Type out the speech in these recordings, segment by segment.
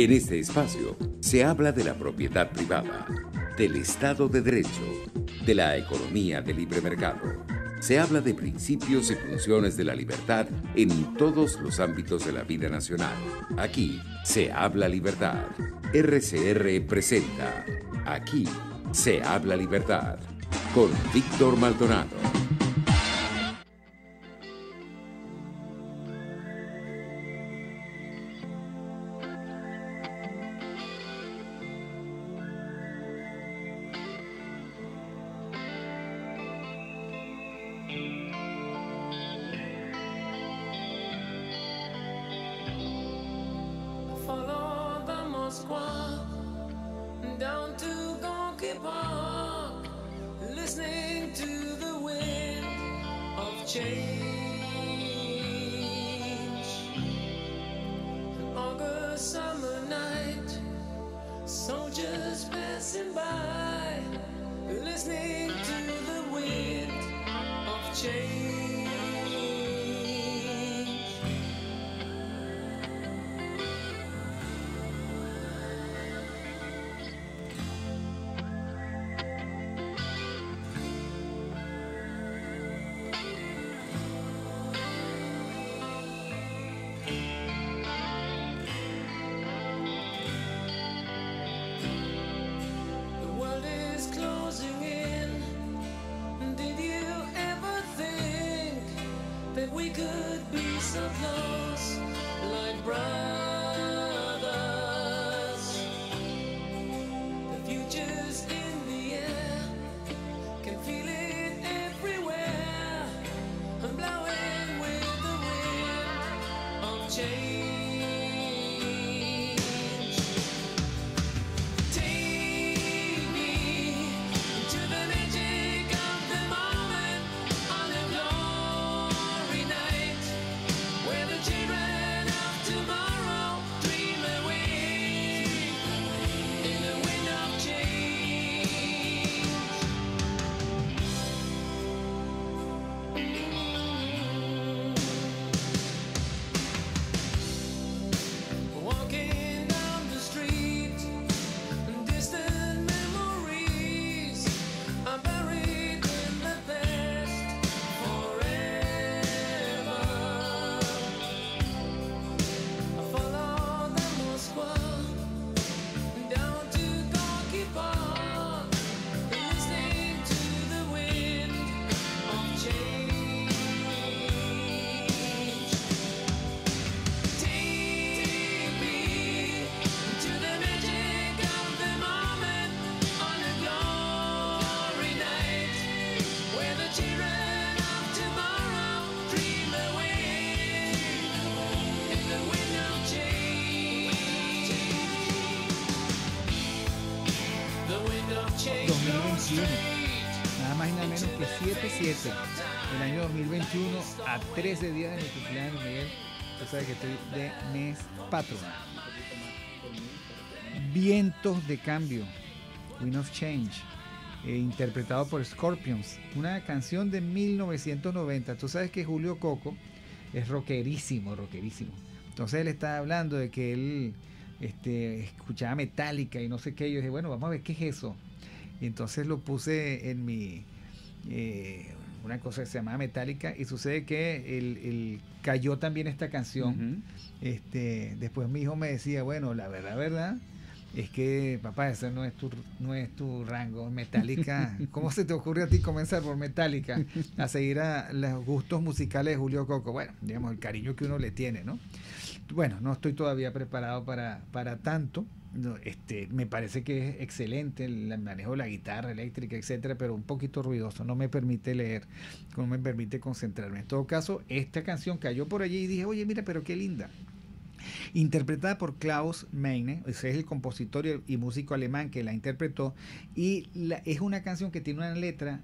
En este espacio se habla de la propiedad privada, del Estado de Derecho, de la economía de libre mercado. Se habla de principios y funciones de la libertad en todos los ámbitos de la vida nacional. Aquí se habla libertad. RCR presenta Aquí se habla libertad con Víctor Maldonado. El año 2021 a 13 días de mi cumpleaños, Miguel. Tú sabes que estoy de mes patrón. Vientos de cambio, Wind of Change, eh, interpretado por Scorpions, una canción de 1990. Tú sabes que Julio Coco es rockerísimo, rockerísimo. Entonces él estaba hablando de que él este, escuchaba Metallica y no sé qué. Yo dije, bueno, vamos a ver qué es eso. Y entonces lo puse en mi, eh, una cosa que se llamaba Metallica y sucede que el, cayó también esta canción. este, después mi hijo me decía, bueno, la verdad, verdad, es que papá, ese no es tu, no es tu rango, Metallica. ¿Cómo se te ocurre a ti comenzar por Metallica a seguir a los gustos musicales de Julio Coco? Bueno, digamos, el cariño que uno le tiene, ¿no? Bueno, no estoy todavía preparado para, para tanto, este, me parece que es excelente el manejo de la guitarra eléctrica, etcétera, pero un poquito ruidoso, no me permite leer, no me permite concentrarme. En todo caso, esta canción cayó por allí y dije, oye, mira, pero qué linda. Interpretada por Klaus Meine, ese es el compositor y músico alemán que la interpretó, y la, es una canción que tiene una letra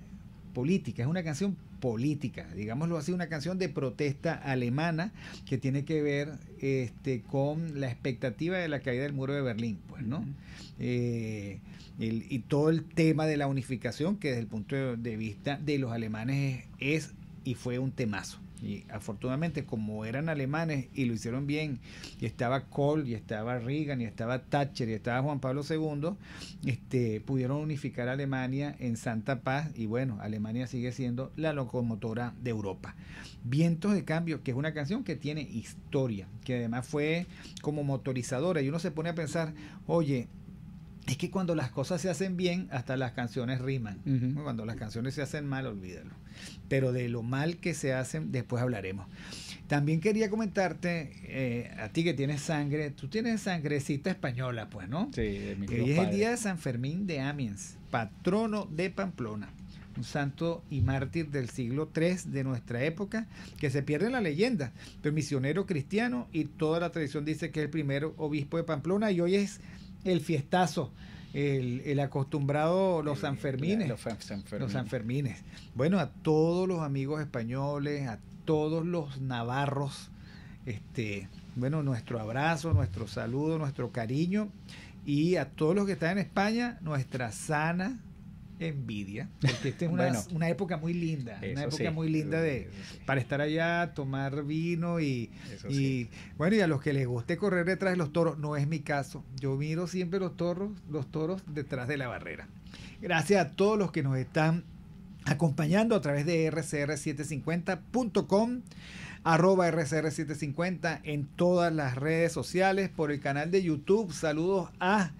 política, es una canción política, digámoslo así, una canción de protesta alemana que tiene que ver este, con la expectativa de la caída del muro de Berlín, pues, ¿no? Eh, y todo el tema de la unificación que desde el punto de vista de los alemanes es y fue un temazo. Y afortunadamente, como eran alemanes y lo hicieron bien, y estaba Kohl, y estaba Reagan, y estaba Thatcher, y estaba Juan Pablo II, este, pudieron unificar a Alemania en Santa Paz. Y bueno, Alemania sigue siendo la locomotora de Europa. Vientos de Cambio, que es una canción que tiene historia, que además fue como motorizadora. Y uno se pone a pensar, oye, es que cuando las cosas se hacen bien, hasta las canciones riman. Cuando las canciones se hacen mal, olvídalo. Pero de lo mal que se hacen, después hablaremos. También quería comentarte, eh, a ti que tienes sangre, tú tienes sangrecita española, pues, ¿no? Sí, mi es el día de San Fermín de Amiens, patrono de Pamplona un santo y mártir del siglo III de nuestra época, que se pierde en la leyenda, pero misionero cristiano y toda la tradición dice que es el primer obispo de Pamplona y hoy es el fiestazo. El, acostumbrado los Sanfermines. Los, Sanfermines. Bueno, a todos los amigos españoles, a todos los navarros, este, bueno, nuestro abrazo, nuestro saludo, nuestro cariño y a todos los que están en España, nuestra sana envidia, porque esta es una, época muy linda, una época muy linda de para estar allá, tomar vino y, bueno, y a los que les guste correr detrás de los toros, no es mi caso. Yo miro siempre los toros, los toros detrás de la barrera. Gracias a todos los que nos están acompañando a través de rcr750.com arroba rcr750 en todas las redes sociales por el canal de YouTube. Saludos a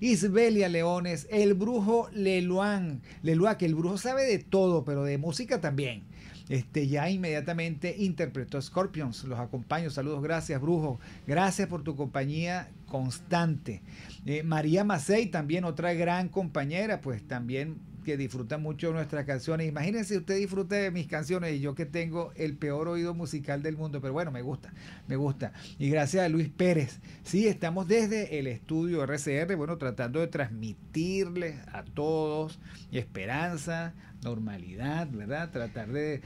Isbelia Leones, el brujo Leluan, Leluá, que el brujo sabe de todo, pero de música también. Este, ya inmediatamente interpretó Scorpions. Los acompaño. Saludos, gracias, brujo. Gracias por tu compañía constante. Eh, María Macei, también otra gran compañera, pues también que disfruta mucho nuestras canciones. Imagínense usted disfrute de mis canciones y yo que tengo el peor oído musical del mundo, pero bueno, me gusta, me gusta. Y gracias a Luis Pérez. Sí, estamos desde el estudio RCR, bueno, tratando de transmitirles a todos esperanza, normalidad, ¿verdad? Tratar de,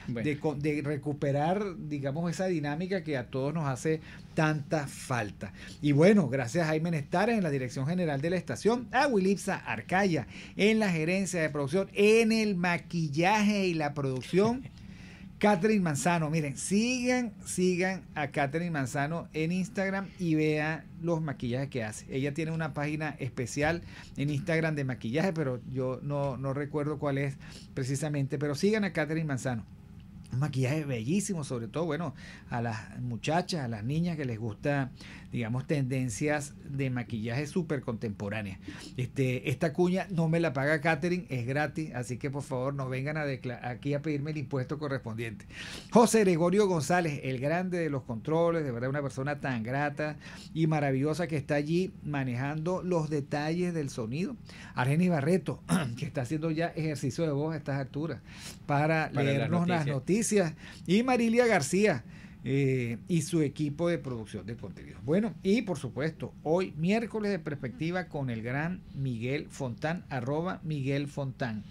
recuperar, digamos, esa dinámica que a todos nos hace tanta falta. Y bueno, gracias a Jaime Nestares en la dirección general de la estación, a Wilipsa Arcaya en la gerencia de producción, en el maquillaje y la producción. Catherine Manzano, miren, sigan, sigan a Catherine Manzano en Instagram y vean los maquillajes que hace. Ella tiene una página especial en Instagram de maquillaje, pero yo no, recuerdo cuál es precisamente. Pero sigan a Catherine Manzano. Un maquillaje bellísimo, sobre todo, bueno, a las muchachas, a las niñas que les gusta digamos, tendencias de maquillaje súper contemporáneas. Este, esta cuña no me la paga Catering, es gratis, así que por favor no vengan a aquí a pedirme el impuesto correspondiente. José Gregorio González, el grande de los controles, de verdad una persona tan grata y maravillosa que está allí manejando los detalles del sonido. Argenis Barreto, que está haciendo ya ejercicio de voz a estas alturas para, leernos Las noticias. Y Marilia García, eh, y su equipo de producción de contenidos. Bueno, y por supuesto, hoy miércoles de perspectiva con el gran Miguel Fontán, arroba Miguel Fontán,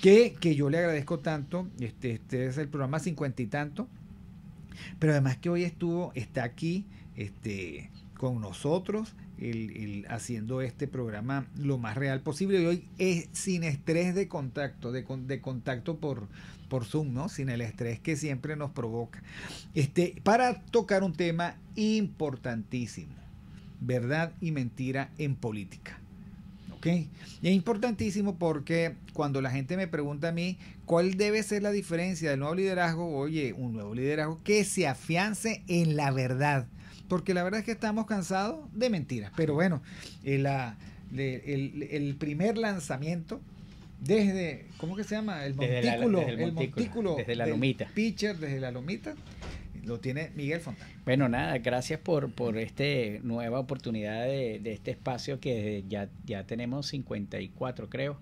que, que yo le agradezco tanto, este, este es el programa cincuenta y tanto, pero además que hoy estuvo, está aquí, este, con nosotros el, haciendo este programa lo más real posible. Y hoy es sin estrés de contacto, de, contacto por, por Zoom, ¿no? Sin el estrés que siempre nos provoca. Este, para tocar un tema importantísimo, verdad y mentira en política. ¿Ok? es importantísimo porque cuando la gente me pregunta a mí cuál debe ser la diferencia del nuevo liderazgo, oye, un nuevo liderazgo que se afiance en la verdad porque la verdad es que estamos cansados de mentiras. Pero bueno, eh, el, el, primer lanzamiento desde, ¿cómo que se llama? El montículo, desde la, el, montículo, desde la lomita. Pitcher, desde la lomita, lo tiene Miguel Fontana. Bueno, nada, gracias por, por esta nueva oportunidad de, de, este espacio que ya, ya tenemos 54, creo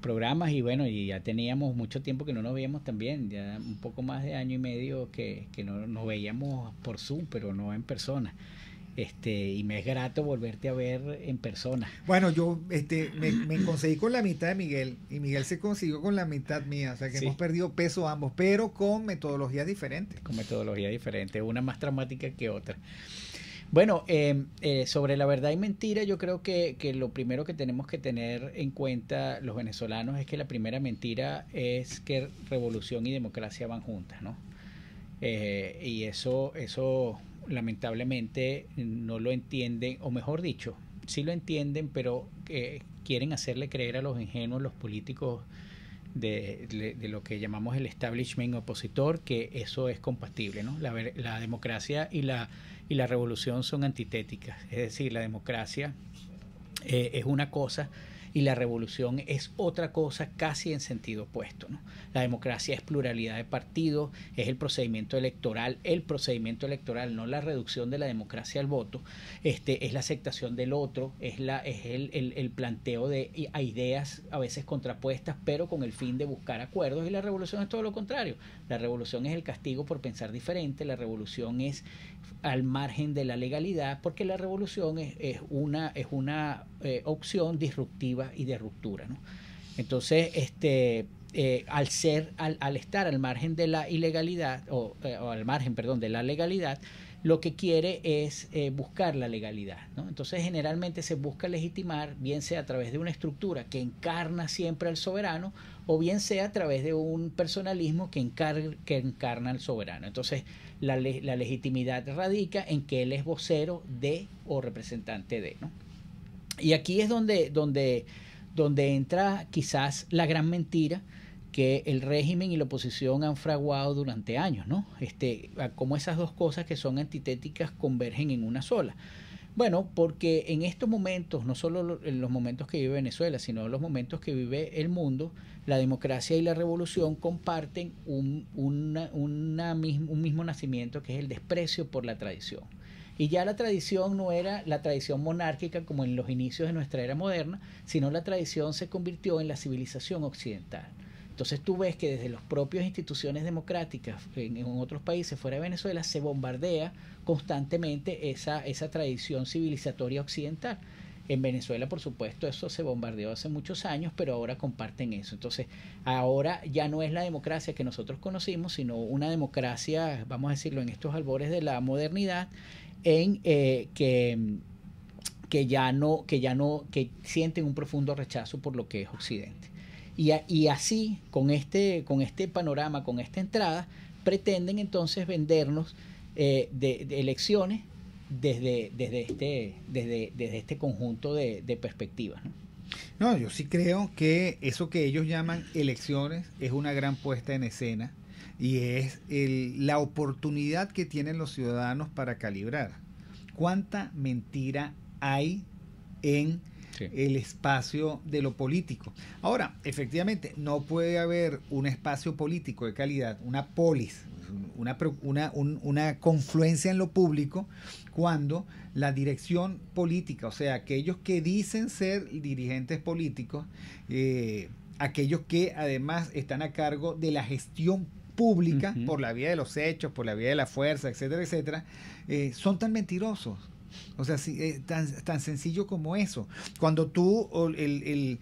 programas y bueno, y ya teníamos mucho tiempo que no nos veíamos también, ya un poco más de año y medio que, que no nos veíamos por Zoom, pero no en persona. Este, y me es grato volverte a ver en persona. Bueno, yo este, me, me conseguí con la mitad de Miguel y Miguel se consiguió con la mitad mía, o sea que hemos perdido peso ambos, pero con metodologías diferentes. Con metodologías diferentes, una más traumática que otra. Bueno, em, eh, sobre la verdad y mentira, yo creo que, lo primero que tenemos que tener en cuenta los venezolanos es que la primera mentira es que revolución y democracia van juntas, ¿no? Eh, y eso, eso lamentablemente no lo entienden, o mejor dicho, sí lo entienden, pero eh, quieren hacerle creer a los ingenuos, los políticos de, lo que llamamos el establishment opositor, que eso es compatible, ¿no? la democracia y la y la revolución son antitéticas. Es decir, la democracia eh, es una cosa y la revolución es otra cosa casi en sentido opuesto. ¿no? La democracia es pluralidad de partidos, es el procedimiento electoral, el procedimiento electoral, no la reducción de la democracia al voto, este, es la aceptación del otro, es, la, es el, planteo de ideas a veces contrapuestas, pero con el fin de buscar acuerdos y la revolución es todo lo contrario. La revolución es el castigo por pensar diferente, la revolución es al margen de la legalidad, porque la revolución es, es una, es una eh, opción disruptiva y de ruptura. Entonces, este, eh, al ser, al, estar al margen de la ilegalidad, eh, o, al margen, perdón, de la legalidad, lo que quiere es buscar la legalidad. Entonces, generalmente se busca legitimar, bien sea a través de una estructura que encarna siempre al soberano, o bien sea a través de un personalismo que, encar que encarna al soberano. Entonces, la, la legitimidad radica en que él es vocero de o representante de. ¿no? Y aquí es donde, donde, entra quizás la gran mentira que el régimen y la oposición han fraguado durante años, ¿no? Este, como esas dos cosas que son antitéticas convergen en una sola. Bueno, porque en estos momentos, no solo en los momentos que vive Venezuela, sino en los momentos que vive el mundo, la democracia y la revolución comparten un, una, un mismo nacimiento que es el desprecio por la tradición. Y ya la tradición no era la tradición monárquica como en los inicios de nuestra era moderna, sino la tradición se convirtió en la civilización occidental. Entonces tú ves que desde las propias instituciones democráticas en, en, otros países fuera de Venezuela se bombardea constantemente esa, esa tradición civilizatoria occidental. En Venezuela, por supuesto, eso se bombardeó hace muchos años, pero ahora comparten eso. Entonces, ahora ya no es la democracia que nosotros conocimos, sino una democracia, vamos a decirlo, en estos albores de la modernidad, en eh, que, que, ya no, que ya no, que sienten un profundo rechazo por lo que es Occidente. Y, así, con este, con este panorama, con esta entrada, pretenden entonces vendernos eh, elecciones desde, desde, este, desde, este conjunto de, perspectivas. No, yo sí creo que eso que ellos llaman elecciones es una gran puesta en escena y es la oportunidad que tienen los ciudadanos para calibrar. ¿Cuánta mentira hay en el espacio de lo político? Ahora, efectivamente, no puede haber un espacio político de calidad, una polis, una, una, confluencia en lo público, cuando la dirección política, o sea, aquellos que dicen ser dirigentes políticos, eh, aquellos que además están a cargo de la gestión pública, por la vía de los hechos, por la vía de la fuerza, etcétera, etcétera, eh, son tan mentirosos. O sea, eh, tan, tan, sencillo como eso. Cuando tú, el, el,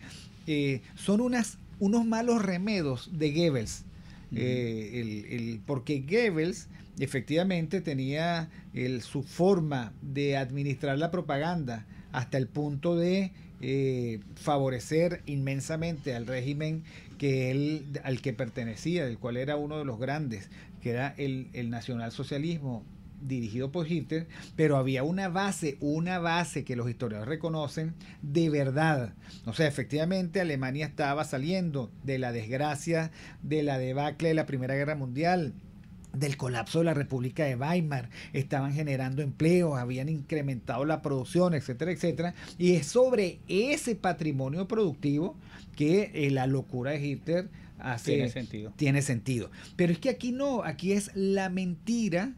eh, son unas, unos malos remedos de Goebbels, el, porque Goebbels efectivamente tenía su forma de administrar la propaganda hasta el punto de favorecer inmensamente al régimen que él, al que pertenecía, del cual era uno de los grandes, que era el, el nacionalsocialismo dirigido por Hitler, pero había una base, una base que los historiadores reconocen de verdad. O sea, efectivamente Alemania estaba saliendo de la desgracia, de la debacle de la Primera Guerra Mundial, del colapso de la República de Weimar, estaban generando empleos, habían incrementado la producción, etcétera, etcétera. Y es sobre ese patrimonio productivo que eh, la locura de Hitler hace. Tiene sentido. Tiene sentido. Pero es que aquí no, aquí es la mentira.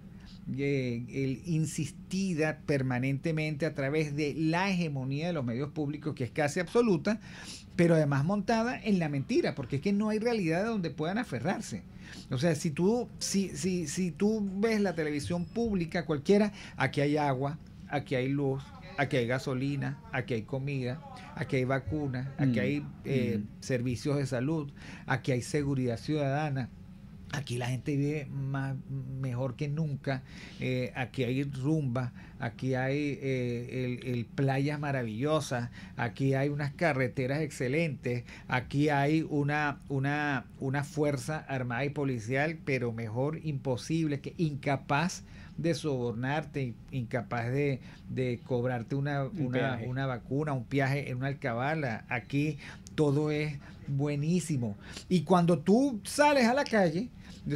Eh, el insistida permanentemente a través de la hegemonía de los medios públicos que es casi absoluta, pero además montada en la mentira, porque es que no hay realidad donde puedan aferrarse. O sea, si tú, si, si, si tú ves la televisión pública cualquiera, aquí hay agua, aquí hay luz, aquí hay gasolina, aquí hay comida, aquí hay vacunas, aquí mm. hay eh, mm. servicios de salud, aquí hay seguridad ciudadana. Aquí la gente vive más, mejor que nunca. Eh, aquí hay rumba aquí hay eh, el, playas maravillosas, aquí hay unas carreteras excelentes, aquí hay una, una, una fuerza armada y policial, pero mejor imposible, que incapaz de sobornarte, incapaz de, cobrarte una, una, vacuna, un viaje en una alcabala. Aquí todo es buenísimo. Y cuando tú sales a la calle,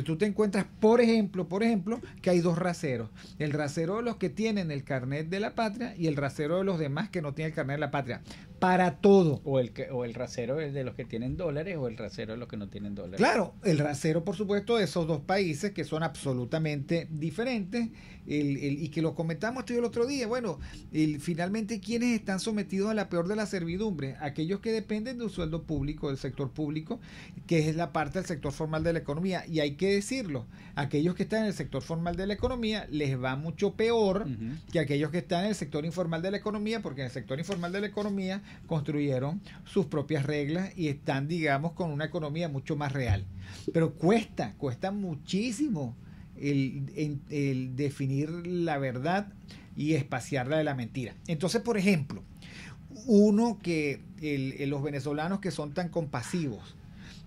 tú te encuentras, por ejemplo, por ejemplo, que hay dos raseros. El rasero de los que tienen el carnet de la patria y el rasero de los demás que no tienen el carnet de la patria para todo. O el, o el rasero es de los que tienen dólares o el rasero de los que no tienen dólares. Claro, el rasero, por supuesto, de esos dos países que son absolutamente diferentes el, y que lo comentamos el otro día. Bueno, el, finalmente, quienes están sometidos a la peor de la servidumbre? Aquellos que dependen de un sueldo público, del sector público, que es la parte del sector formal de la economía. Y hay que decirlo, aquellos que están en el sector formal de la economía les va mucho peor que aquellos que están en el sector informal de la economía, porque en el sector informal de la economía construyeron sus propias reglas y están, digamos, con una economía mucho más real. Pero cuesta, cuesta muchísimo el, definir la verdad y espaciarla de la mentira. Entonces, por ejemplo, uno que los venezolanos que son tan compasivos,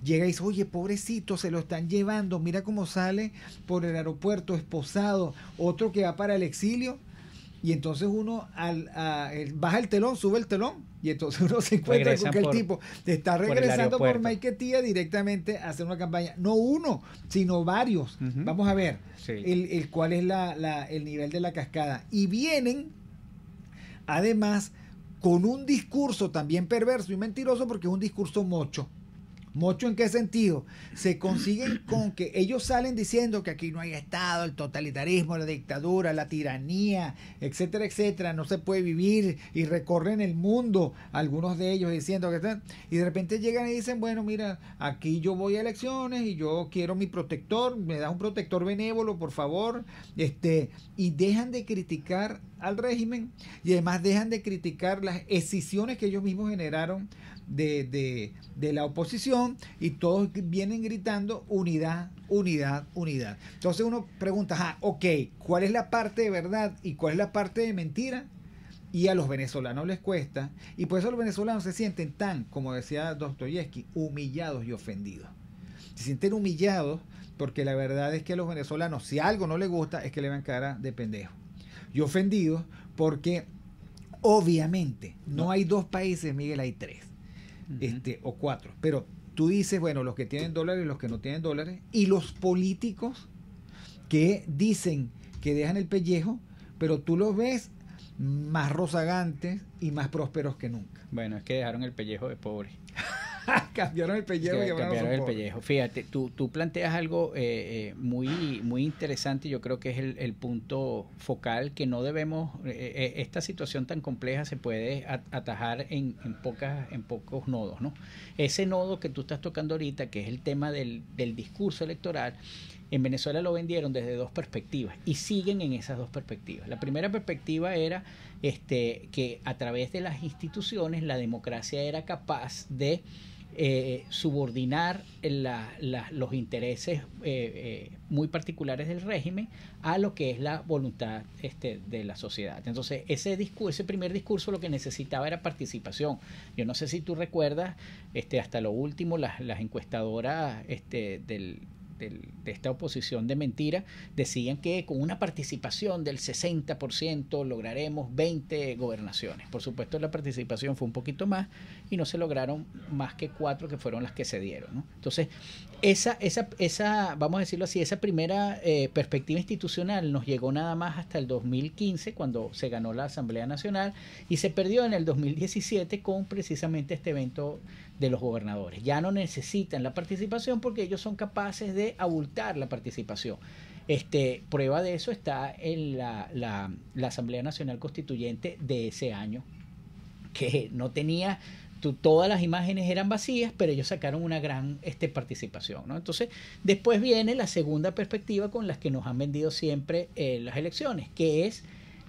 llega y dice, oye, pobrecito, se lo están llevando, mira cómo sale por el aeropuerto esposado, otro que va para el exilio y entonces uno al, baja el telón, sube el telón, y entonces uno se encuentra con que el tipo está regresando por, Maiketía directamente a hacer una campaña. No uno, sino varios. Vamos a ver el, cuál es la, el nivel de la cascada. Y vienen, además, con un discurso también perverso y mentiroso, porque es un discurso mocho ¿Mocho en qué sentido? Se consiguen con que ellos salen diciendo que aquí no hay Estado, el totalitarismo, la dictadura, la tiranía, etcétera, etcétera, no se puede vivir y recorren el mundo, algunos de ellos diciendo que están, y de repente llegan y dicen, bueno, mira, aquí yo voy a elecciones y yo quiero mi protector, me das un protector benévolo, por favor, este, y dejan de criticar al régimen y además dejan de criticar las escisiones que ellos mismos generaron de, la oposición y todos vienen gritando unidad, unidad, unidad. Entonces uno pregunta, ah, ok, ¿cuál es la parte de verdad y cuál es la parte de mentira? Y a los venezolanos les cuesta, y por eso los venezolanos se sienten tan, como decía Dostoyevsky, humillados y ofendidos. Se sienten humillados porque la verdad es que a los venezolanos, si algo no les gusta, es que le van cara de pendejo. Y ofendidos porque obviamente no hay dos países, Miguel, hay tres este, o cuatro. Pero tú dices, bueno, los que tienen dólares, los que no tienen dólares, y los políticos que dicen que dejan el pellejo, pero tú los ves más rozagantes y más prósperos que nunca. Bueno, es que dejaron el pellejo de pobres cambiaron el pellejo el pellejo. Fíjate, tú, tú planteas algo eh, eh, muy, muy interesante, yo creo que es el, punto focal, que no debemos, eh, esta situación tan compleja se puede atajar en, pocas, en pocos nodos, ¿no? Ese nodo que tú estás tocando ahorita, que es el tema del, del discurso electoral, en Venezuela lo vendieron desde dos perspectivas y siguen en esas dos perspectivas. La primera perspectiva era este, que a través de las instituciones la democracia era capaz de eh, subordinar los intereses eh, eh, muy particulares del régimen a lo que es la voluntad este, de la sociedad. Entonces, ese, ese primer discurso lo que necesitaba era participación. Yo no sé si tú recuerdas, este, hasta lo último, las, las encuestadoras este, del, de esta oposición de mentira, decían que con una participación del 60% lograremos 20 gobernaciones. Por supuesto, la participación fue un poquito más y no se lograron más que cuatro que fueron las que se dieron. Entonces, esa, esa, esa, vamos a decirlo así, esa primera eh, perspectiva institucional nos llegó nada más hasta el 2015, cuando se ganó la Asamblea Nacional, y se perdió en el 2017 con precisamente este evento de los gobernadores. Ya no necesitan la participación porque ellos son capaces de abultar la participación. Este, prueba de eso está en la, Asamblea Nacional Constituyente de ese año, que no tenía todas las imágenes eran vacías, pero ellos sacaron una gran este, participación. Entonces, después viene la segunda perspectiva con las que nos han vendido siempre eh, las elecciones, que es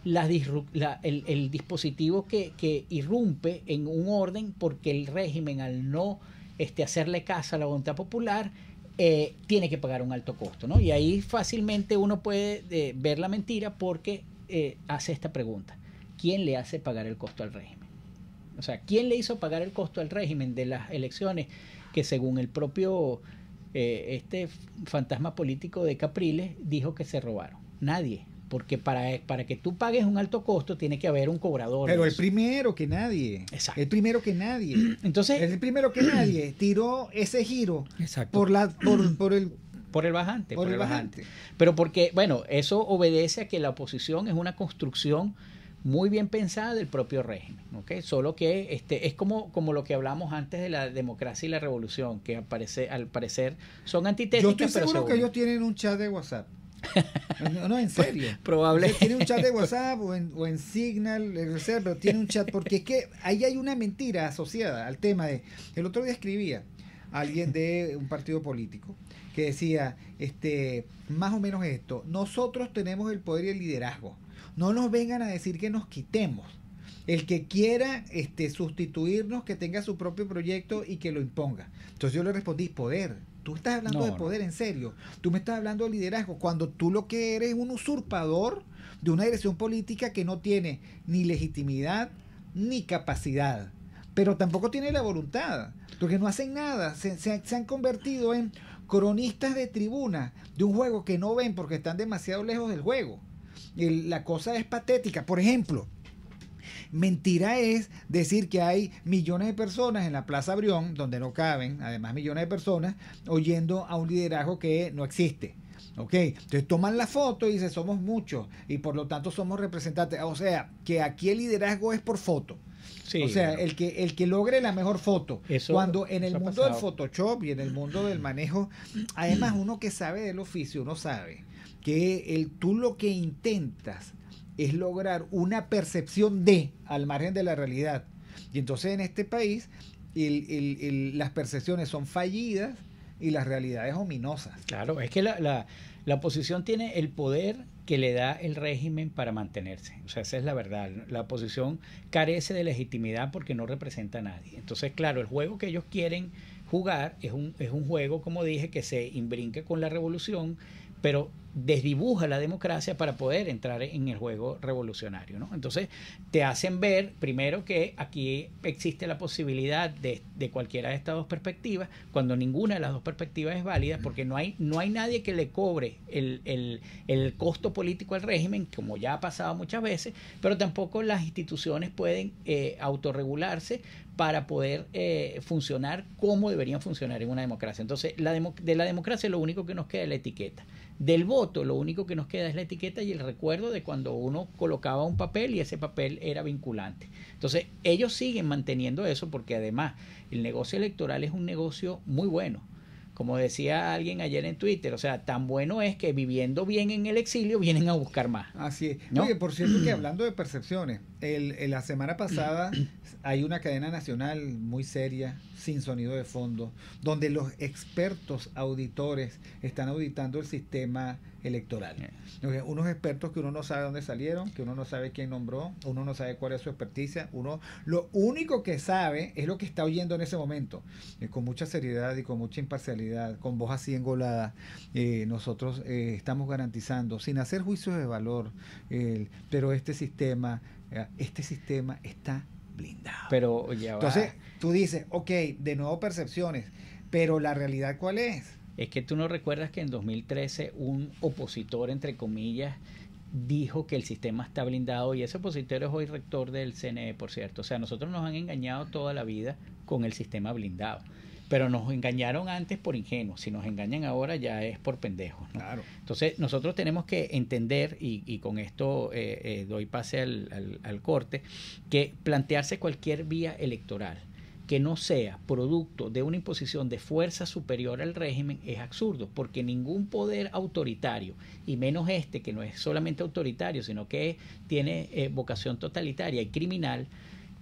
el, dispositivo que, que, irrumpe en un orden porque el régimen, al no este, hacerle caso a la voluntad popular, eh, tiene que pagar un alto costo, ¿no? Y ahí fácilmente uno puede eh, ver la mentira porque eh, hace esta pregunta. ¿Quién le hace pagar el costo al régimen? O sea, ¿quién le hizo pagar el costo al régimen de las elecciones que según el propio este fantasma político de Capriles dijo que se robaron? Nadie. Porque para, para que tú pagues un alto costo tiene que haber un cobrador. Pero el primero que nadie. Exacto. El primero que nadie. Entonces. El primero que nadie tiró ese giro por la, por, el por el bajante. Por, el bajante. Pero porque, bueno, eso obedece a que la oposición es una construcción muy bien pensada del propio régimen, Solo que este, es como, como lo que hablamos antes de la democracia y la revolución, que aparece, al parecer son antitéticas. Yo estoy seguro que ellos tienen un chat de WhatsApp. No, en pues, serio. probablemente tiene un chat de WhatsApp o en, Signal, pero tiene un chat, porque es que ahí hay una mentira asociada al tema de. El otro día escribía alguien de un partido político que decía, este, más o menos esto, nosotros tenemos el poder y el liderazgo. No nos vengan a decir que nos quitemos. El que quiera este, sustituirnos, que tenga su propio proyecto y que lo imponga. Entonces yo le respondí, poder Tú estás hablando de poder en serio. Tú me estás hablando de liderazgo. Cuando tú lo que eres es un usurpador de una dirección política que no tiene ni legitimidad ni capacidad. Pero tampoco tiene la voluntad. Porque no hacen nada. se, han convertido en cronistas de tribuna de un juego que no ven porque están demasiado lejos del juego. la cosa es patética. Por ejemplo, Mentira es decir que hay millones de personas en la Plaza Abrión donde no caben, además millones de personas, oyendo a un liderazgo que no existe. ¿Ok? Entonces toman la foto y dicen somos muchos y por lo tanto somos representantes. O sea, que aquí el liderazgo es por foto. o sea, el, que, el que logre la mejor foto. Cuando en el mundo del Photoshop y en el mundo del manejo, además uno que sabe del oficio, uno sabe que el, tú lo que intentas es lograr una percepción de, al margen de la realidad. Y entonces en este país las percepciones son fallidas y las realidades ominosas. Claro, es que la, la, oposición tiene el poder que le da el régimen para mantenerse. O sea, esa es la verdad. La oposición carece de legitimidad porque no representa a nadie. Entonces, claro, el juego que ellos quieren jugar es un, es un juego, como dije, que se imbrinca con la revolución, pero desdibuja la democracia para poder entrar en el juego revolucionario. Entonces, te hacen ver, primero, que aquí existe la posibilidad de, cualquiera de estas dos perspectivas, cuando ninguna de las dos perspectivas es válida, porque no hay, no hay nadie que le cobre el, costo político al régimen, como ya ha pasado muchas veces, pero tampoco las instituciones pueden eh, autorregularse para poder eh, funcionar como deberían funcionar en una democracia. Entonces, la de la democracia lo único que nos queda es la etiqueta. Del voto, lo único que nos queda es la etiqueta y el recuerdo de cuando uno colocaba un papel y ese papel era vinculante. Entonces, ellos siguen manteniendo eso porque además el negocio electoral es un negocio muy bueno. Como decía alguien ayer en Twitter, o sea, tan bueno es que viviendo bien en el exilio vienen a buscar más. Así es. ¿no? Oye, por cierto que hablando de percepciones, la semana pasada hay una cadena nacional muy seria, sin sonido de fondo, donde los expertos auditores están auditando el sistema electoral. Unos expertos que uno no sabe dónde salieron, que uno no sabe quién nombró, uno no sabe cuál es su experticia, uno lo único que sabe es lo que está oyendo en ese momento. con mucha seriedad y con mucha imparcialidad, con voz así engolada, eh, nosotros eh, estamos garantizando, sin hacer juicios de valor, pero este sistema este sistema está blindado. Pero Entonces, tú dices, ok, de nuevo percepciones, pero la realidad cuál es? Es que tú no recuerdas que en 2013 un opositor, entre comillas, dijo que el sistema está blindado y ese opositor es hoy rector del CNE, por cierto. O sea, nosotros nos han engañado toda la vida con el sistema blindado. Pero nos engañaron antes por ingenuos, si nos engañan ahora ya es por pendejos. Claro. Entonces nosotros tenemos que entender, y, y con esto eh, eh, doy pase al, al, corte, que plantearse cualquier vía electoral que no sea producto de una imposición de fuerza superior al régimen es absurdo, porque ningún poder autoritario, y menos este que no es solamente autoritario, sino que tiene eh, vocación totalitaria y criminal,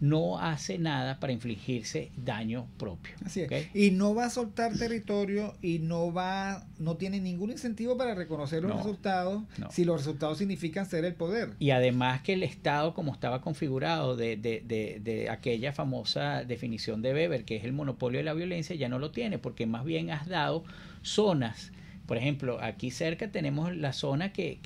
no hace nada para infligirse daño propio. Así Y no va a soltar territorio y no va, no tiene ningún incentivo para reconocer los resultados si los resultados significan ser el poder. Y además que el Estado, como estaba configurado de, de, de, de, aquella famosa definición de Weber, que es el monopolio de la violencia, ya no lo tiene, porque más bien has dado zonas. Por ejemplo, aquí cerca tenemos la zona que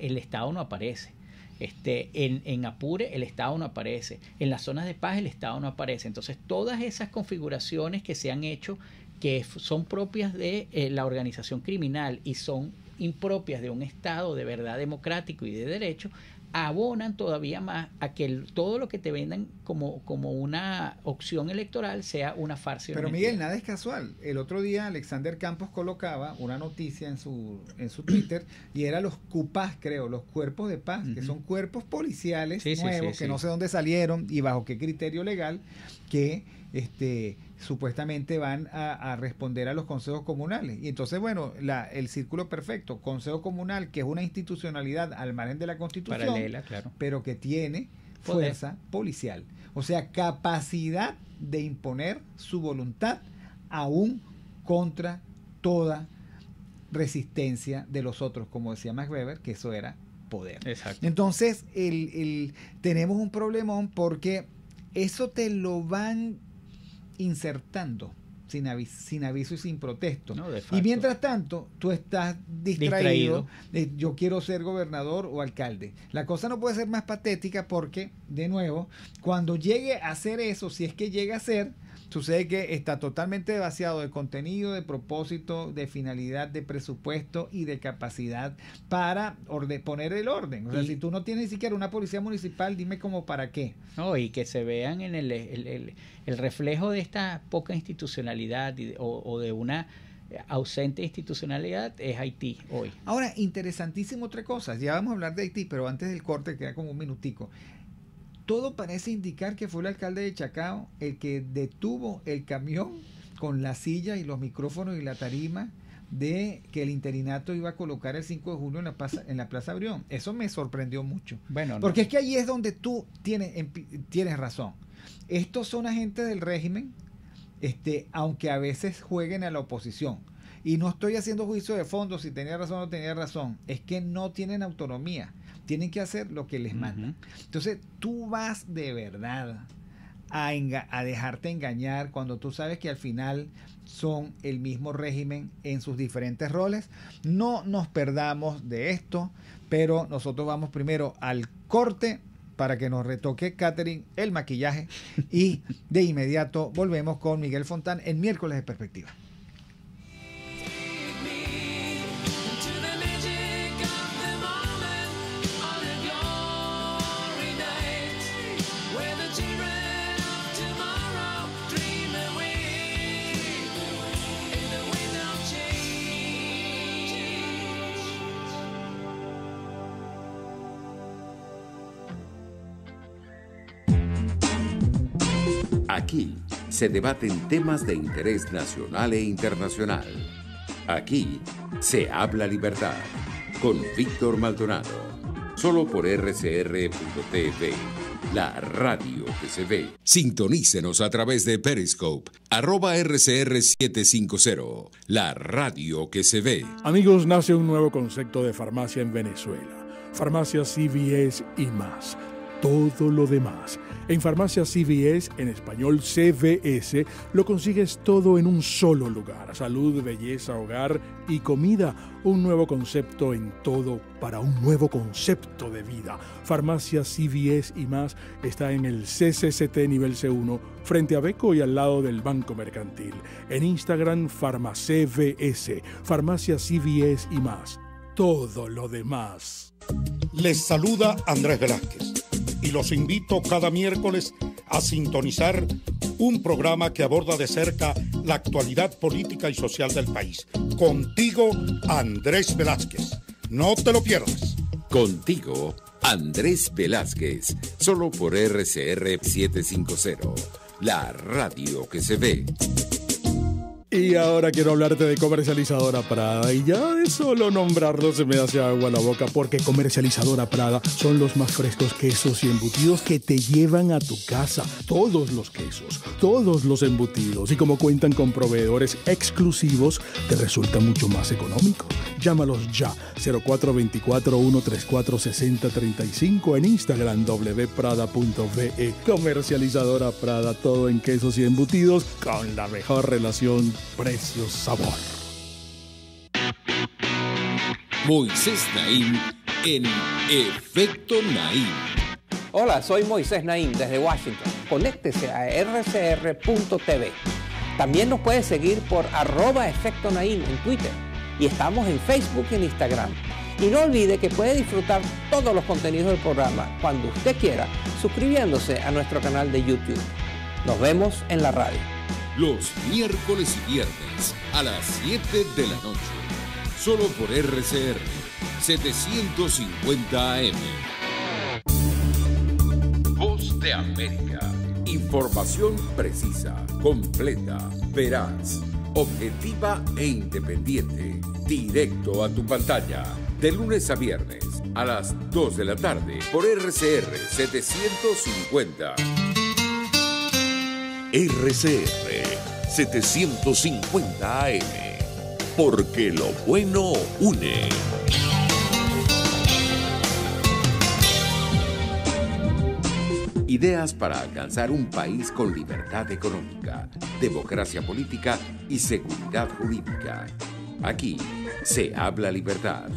el Estado no aparece este, en, Apure el Estado no aparece, en las zonas de paz el Estado no aparece. Entonces todas esas configuraciones que se han hecho, que son propias de eh, la organización criminal y son impropias de un Estado de verdad democrático y de derecho, abonan todavía más a que todo lo que te vendan como, como una opción electoral sea una farsa. Pero Miguel, nada es casual. El otro día Alexander Campos colocaba una noticia en su, en su Twitter y era los CUPAS, creo, los cuerpos de paz, que son cuerpos policiales nuevos, que no sé dónde salieron y bajo qué criterio legal, que este supuestamente van a, responder a los consejos comunales. Y entonces, bueno, el círculo perfecto, consejo comunal, que es una institucionalidad al margen de la constitución, pero que tiene fuerza policial, o sea, capacidad de imponer su voluntad aún contra toda resistencia de los otros, como decía Max Weber, que eso era poder. Exacto. Entonces, el, tenemos un problemón porque eso te lo van insertando sin, aviso, sin aviso y sin protesto. y mientras tanto, tú estás distraído, De, yo quiero ser gobernador o alcalde. La cosa no puede ser más patética porque, de nuevo, cuando llegue a ser eso, si es que llega a ser, Sucede que está totalmente vaciado de contenido, de propósito, de finalidad, de presupuesto y de capacidad para poner el orden. O sea, si tú no tienes ni siquiera una policía municipal, dime como para qué. No, y que se vean en el, el, reflejo de esta poca institucionalidad o, o de una ausente institucionalidad es Haití hoy. Ahora, interesantísimo otra cosa, ya vamos a hablar de Haití, pero antes del corte queda como un minutico. Todo parece indicar que fue el alcalde de Chacao el que detuvo el camión con la silla y los micrófonos y la tarima de que el interinato iba a colocar el 5 de julio en la Plaza, en la plaza Brión. Eso me sorprendió mucho. Bueno, Porque es que ahí es donde tú tienes, tienes razón. Estos son agentes del régimen, este, aunque a veces jueguen a la oposición. Y no estoy haciendo juicio de fondo si tenía razón o no tenía razón. Es que no tienen autonomía tienen que hacer lo que les mandan. Entonces, tú vas de verdad a, dejarte engañar cuando tú sabes que al final son el mismo régimen en sus diferentes roles. No nos perdamos de esto, pero nosotros vamos primero al corte para que nos retoque Catherine el maquillaje y de inmediato volvemos con Miguel Fontán en miércoles de perspectiva. Aquí se debaten temas de interés nacional e internacional. Aquí se habla libertad con Víctor Maldonado. Solo por rcr.tv, la radio que se ve. Sintonícenos a través de Periscope, arroba rcr750, la radio que se ve. Amigos, nace un nuevo concepto de farmacia en Venezuela. Farmacia CVS y más. Todo lo demás en Farmacia CVS, en español CVS, lo consigues todo en un solo lugar. Salud, belleza, hogar y comida. Un nuevo concepto en todo para un nuevo concepto de vida. Farmacia CVS y más está en el CCCT nivel C1 frente a Beco y al lado del Banco Mercantil. En Instagram, FarmaCVS, Farmacia CVS y más. Todo lo demás. Les saluda Andrés Velázquez y los invito cada miércoles a sintonizar un programa que aborda de cerca la actualidad política y social del país. Contigo, Andrés Velázquez. No te lo pierdas. Contigo, Andrés Velázquez, solo por RCR 750, la radio que se ve. Y ahora quiero hablarte de comercializadora Prada. Y ya de solo nombrarlo se me hace agua la boca porque comercializadora Prada son los más frescos quesos y embutidos que te llevan a tu casa. Todos los quesos, todos los embutidos. Y como cuentan con proveedores exclusivos, te resulta mucho más económico. Llámalos ya 0424-134-6035 en Instagram wprada.ve. Comercializadora Prada, todo en quesos y embutidos con la mejor relación precio sabor. Moisés Naim en Efecto Naim. Hola, soy Moisés Naim desde Washington. Conéctese a rcr.tv. También nos puede seguir por arroba efecto Naim en Twitter. Y estamos en Facebook y en Instagram. Y no olvide que puede disfrutar todos los contenidos del programa cuando usted quiera, suscribiéndose a nuestro canal de YouTube. Nos vemos en la radio los miércoles y viernes a las 7 de la noche, solo por RCR 750 AM. Voz de América. Información precisa, completa, veraz, objetiva e independiente. Directo a tu pantalla, de lunes a viernes a las 2 de la tarde por RCR 750. RCR 750 AM. Porque lo bueno une. Ideas para alcanzar un país con libertad económica, democracia política y seguridad jurídica. Aquí se habla libertad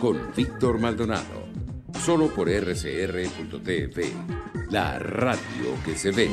con Víctor Maldonado. Solo por rcr.tv, la radio que se ve.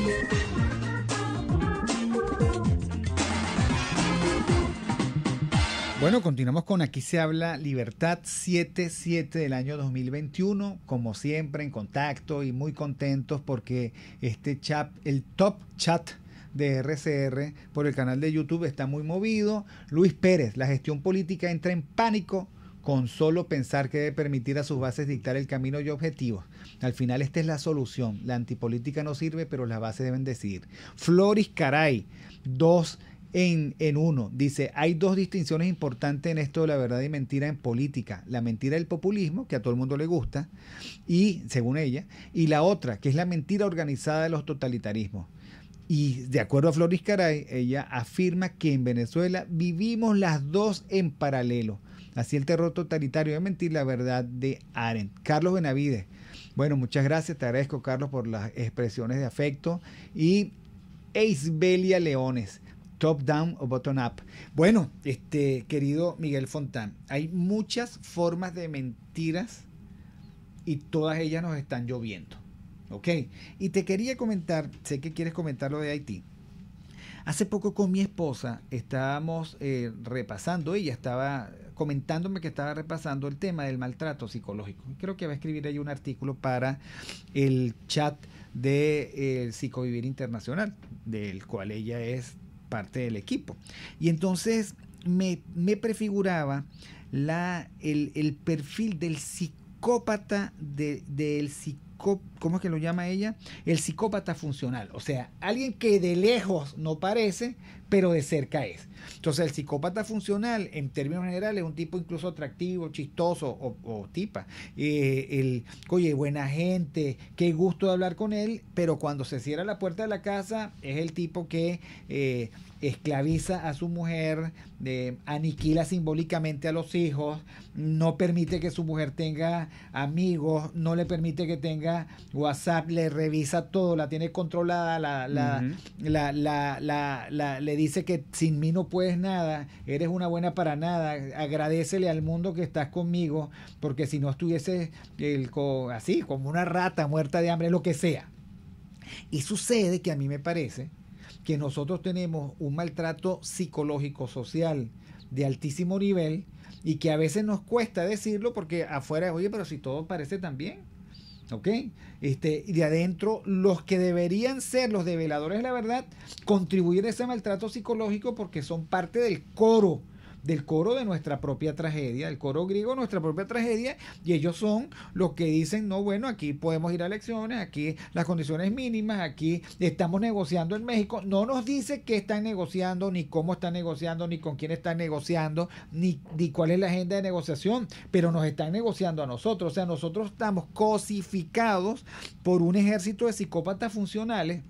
Bueno, continuamos con Aquí se habla Libertad 77 del año 2021, como siempre en contacto y muy contentos porque este chat, el top chat de RCR por el canal de YouTube está muy movido. Luis Pérez, la gestión política entra en pánico con solo pensar que debe permitir a sus bases dictar el camino y objetivos. Al final esta es la solución. La antipolítica no sirve, pero las bases deben decidir. Floris Caray, dos en, uno. Dice, hay dos distinciones importantes en esto de la verdad y mentira en política. La mentira del populismo, que a todo el mundo le gusta, y según ella, y la otra, que es la mentira organizada de los totalitarismos. Y de acuerdo a Floris Caray, ella afirma que en Venezuela vivimos las dos en paralelo. Así el terror totalitario de mentir la verdad de Arendt. Carlos Benavides. Bueno, muchas gracias. Te agradezco, Carlos, por las expresiones de afecto. Y Eisbelia Leones. Top down o bottom up. Bueno, este querido Miguel Fontán, hay muchas formas de mentiras y todas ellas nos están lloviendo. ¿Ok? Y te quería comentar, sé que quieres comentar lo de Haití. Hace poco con mi esposa estábamos eh, repasando, ella estaba comentándome que estaba repasando el tema del maltrato psicológico. Creo que va a escribir ahí un artículo para el chat de psico eh, Psicovivir Internacional, del cual ella es parte del equipo. Y entonces me, me prefiguraba la, el, perfil del psicópata, del psicópata ¿cómo es que lo llama ella? El psicópata funcional, o sea, alguien que de lejos no parece, pero de cerca es. Entonces, el psicópata funcional, en términos generales, es un tipo incluso atractivo, chistoso o, o tipa. Eh, el, oye, buena gente, qué gusto de hablar con él, pero cuando se cierra la puerta de la casa, es el tipo que... Eh, esclaviza a su mujer, aniquila simbólicamente a los hijos, no permite que su mujer tenga amigos, no le permite que tenga WhatsApp, le revisa todo, la tiene controlada, la, la, la, le dice que sin mí no puedes nada, eres una buena para nada, agradecele al mundo que estás conmigo, porque si no estuviese el, así, como una rata muerta de hambre, lo que sea. Y sucede que a mí me parece que nosotros tenemos un maltrato psicológico social de altísimo nivel y que a veces nos cuesta decirlo porque afuera, oye, pero si todo parece tan bien. ¿Ok? Este, y de adentro, los que deberían ser los develadores de la verdad, contribuyen a ese maltrato psicológico porque son parte del coro del coro de nuestra propia tragedia, el coro griego nuestra propia tragedia, y ellos son los que dicen, no, bueno, aquí podemos ir a elecciones, aquí las condiciones mínimas, aquí estamos negociando en México, no nos dice qué están negociando, ni cómo están negociando, ni con quién están negociando, ni, ni cuál es la agenda de negociación, pero nos están negociando a nosotros, o sea, nosotros estamos cosificados por un ejército de psicópatas funcionales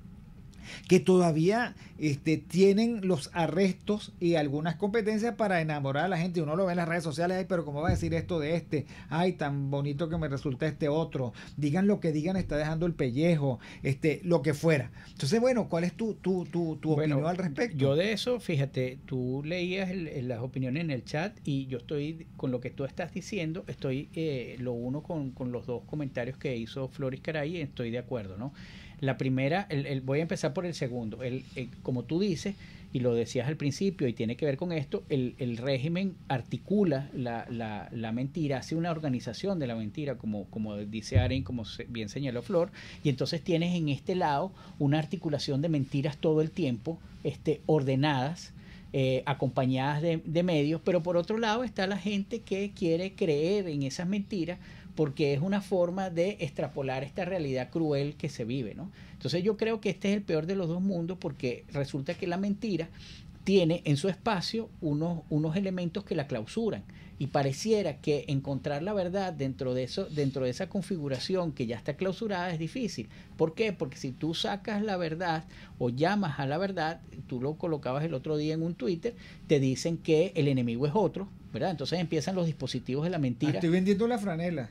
que todavía este, tienen los arrestos y algunas competencias para enamorar a la gente. Uno lo ve en las redes sociales, ay, pero ¿cómo va a decir esto de este? Ay, tan bonito que me resulta este otro. Digan lo que digan, está dejando el pellejo, este, lo que fuera. Entonces, bueno, ¿cuál es tu, tu, tu, tu opinión al respecto? Yo de eso, fíjate, tú leías las opiniones en el chat y yo estoy con lo que tú estás diciendo, estoy eh, lo uno con, con los dos comentarios que hizo Floris Caray, y estoy de acuerdo, ¿no? La primera, el, voy a empezar por el segundo. El, eh, como tú dices, y lo decías al principio, y tiene que ver con esto, el, régimen articula la, la, la, mentira, hace una organización de la mentira, como, como dice Aren, como bien señaló Flor, y entonces tienes en este lado una articulación de mentiras todo el tiempo, este, ordenadas, eh, acompañadas de, medios, pero por otro lado está la gente que quiere creer en esas mentiras porque es una forma de extrapolar esta realidad cruel que se vive, ¿no? Entonces yo creo que este es el peor de los dos mundos porque resulta que la mentira tiene en su espacio unos, unos elementos que la clausuran y pareciera que encontrar la verdad dentro de eso dentro de esa configuración que ya está clausurada es difícil ¿por qué? porque si tú sacas la verdad o llamas a la verdad tú lo colocabas el otro día en un Twitter te dicen que el enemigo es otro verdad entonces empiezan los dispositivos de la mentira ah, estoy vendiendo la franela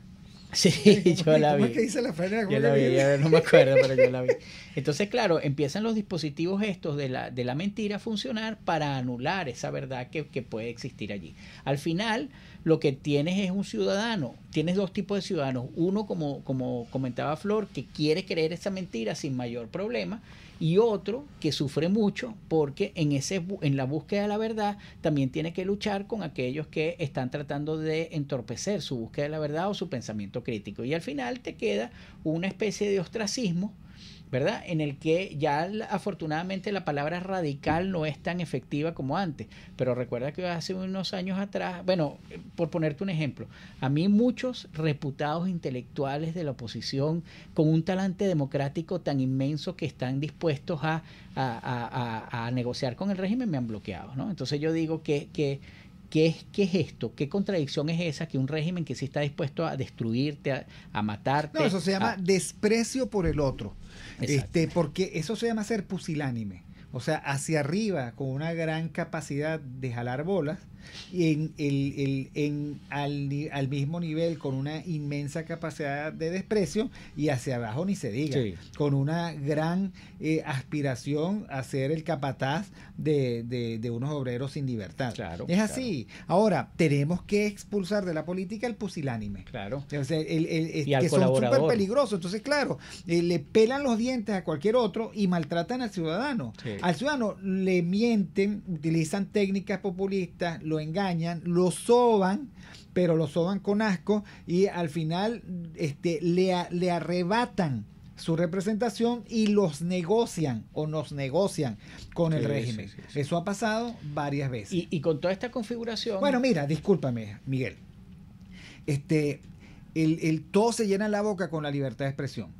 Sí, yo la vi. la Yo la vi, no me acuerdo, pero yo la vi. Entonces, claro, empiezan los dispositivos estos de la, de la mentira a funcionar para anular esa verdad que, que puede existir allí. Al final, lo que tienes es un ciudadano, tienes dos tipos de ciudadanos. Uno, como, como comentaba Flor, que quiere creer esa mentira sin mayor problema y otro que sufre mucho porque en, ese, en la búsqueda de la verdad también tiene que luchar con aquellos que están tratando de entorpecer su búsqueda de la verdad o su pensamiento crítico. Y al final te queda una especie de ostracismo ¿verdad? En el que ya afortunadamente la palabra radical no es tan efectiva como antes, pero recuerda que hace unos años atrás, bueno, por ponerte un ejemplo, a mí muchos reputados intelectuales de la oposición con un talante democrático tan inmenso que están dispuestos a, negociar con el régimen me han bloqueado, ¿no? Entonces yo digo que, que ¿Qué es, ¿Qué es esto? ¿Qué contradicción es esa que un régimen que sí está dispuesto a destruirte, a, matarte? No, eso se llama desprecio por el otro. Este, porque eso se llama ser pusilánime. O sea, hacia arriba con una gran capacidad de jalar bolas en, el, en, al, al, mismo nivel con una inmensa capacidad de desprecio y hacia abajo ni se diga, con una gran eh, aspiración a ser el capataz de, de, unos obreros sin libertad. es así. Ahora, tenemos que expulsar de la política el pusilánime. Claro. el, el, que son súper peligrosos. Entonces, claro, eh, le pelan los dientes a cualquier otro y maltratan al ciudadano. Al ciudadano le mienten, utilizan técnicas populistas, lo engañan, lo soban, pero lo soban con asco y al final este, le, le arrebatan su representación y los negocian o nos negocian con el régimen. Eso ha pasado varias veces. Y, con toda esta configuración. Bueno, mira, discúlpame, Miguel. Este, el, el todo se llena la boca con la libertad de expresión.